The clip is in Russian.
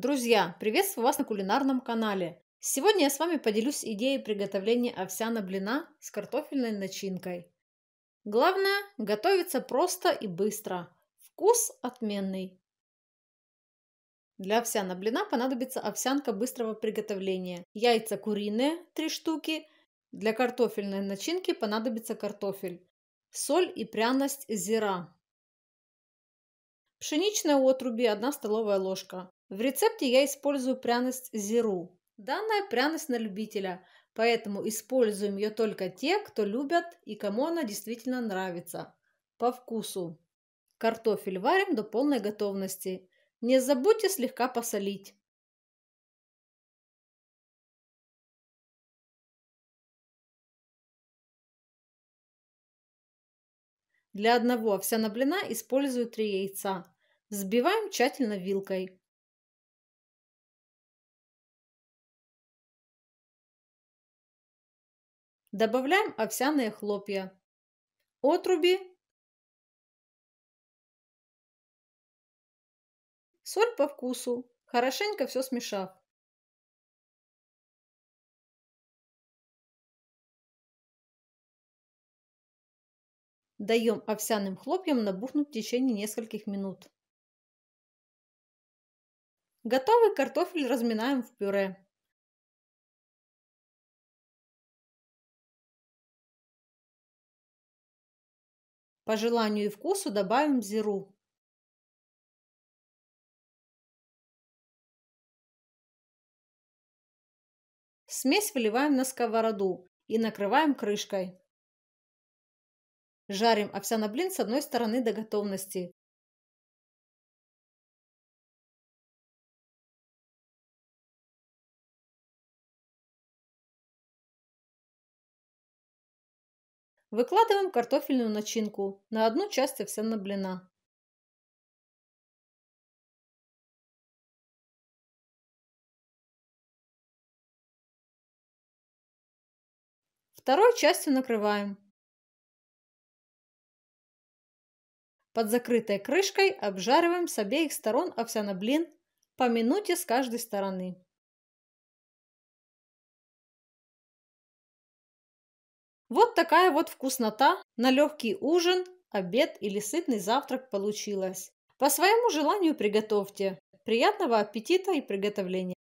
Друзья, приветствую вас на кулинарном канале. Сегодня я с вами поделюсь идеей приготовления овсяного блина с картофельной начинкой. Главное, готовится просто и быстро. Вкус отменный. Для овсяного блина понадобится овсянка быстрого приготовления, яйца куриные 3 штуки, для картофельной начинки понадобится картофель, соль и пряность зира. Пшеничной отруби 1 столовая ложка, в рецепте я использую пряность зиру. Данная пряность на любителя, поэтому используем ее только те, кто любят и кому она действительно нравится. По вкусу. Картофель варим до полной готовности. Не забудьте слегка посолить. Для одного овсяного блина использую три яйца. Взбиваем тщательно вилкой. Добавляем овсяные хлопья. Отруби. Соль по вкусу. Хорошенько все смешав. Даем овсяным хлопьям набухнуть в течение нескольких минут. Готовый картофель разминаем в пюре. По желанию и вкусу добавим зиру. Смесь выливаем на сковороду и накрываем крышкой. Жарим овсяный блин с одной стороны до готовности, Выкладываем картофельную начинку на одну часть овсяного блина. Второй частью накрываем. Под закрытой крышкой обжариваем с обеих сторон овсяный блин по минуте с каждой стороны. Вот такая вот вкуснота на легкий ужин, обед или сытный завтрак получилась. По своему желанию приготовьте. Приятного аппетита и приготовления!